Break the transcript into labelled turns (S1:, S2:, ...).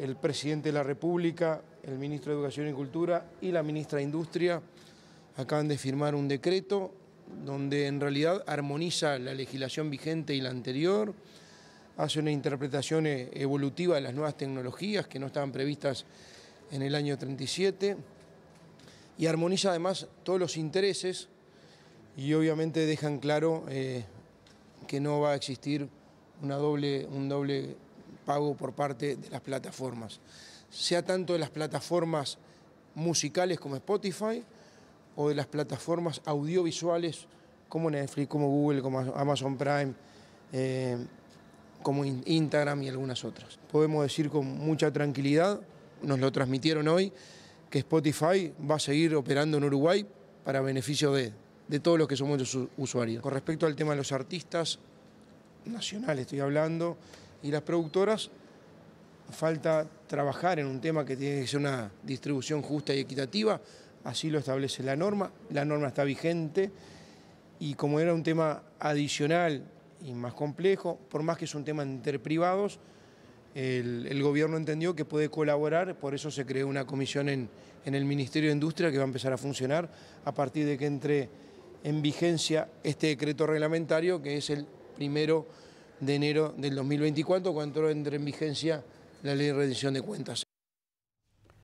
S1: el presidente de la República, el ministro de Educación y Cultura y la ministra de Industria acaban de firmar un decreto donde en realidad armoniza la legislación vigente y la anterior, hace una interpretación e-, evolutiva de las nuevas tecnologías que no estaban previstas en el año 37 y armoniza además todos los intereses y obviamente dejan claro eh, que no va a existir una doble, un doble por parte de las plataformas, sea tanto de las plataformas musicales como Spotify o de las plataformas audiovisuales como Netflix, como Google, como Amazon Prime, eh, como Instagram y algunas otras. Podemos decir con mucha tranquilidad, nos lo transmitieron hoy, que Spotify va a seguir operando en Uruguay para beneficio de, de todos los que somos usuarios. Con respecto al tema de los artistas nacionales, estoy hablando, y las productoras, falta trabajar en un tema que tiene que ser una distribución justa y equitativa, así lo establece la norma, la norma está vigente y como era un tema adicional y más complejo, por más que es un tema entre privados, el, gobierno entendió que puede colaborar, por eso se creó una comisión en, en, el Ministerio de Industria que va a empezar a funcionar a partir de que entre en vigencia este decreto reglamentario que es el primero de enero del 2024, cuando entre en vigencia la ley de rendición de cuentas.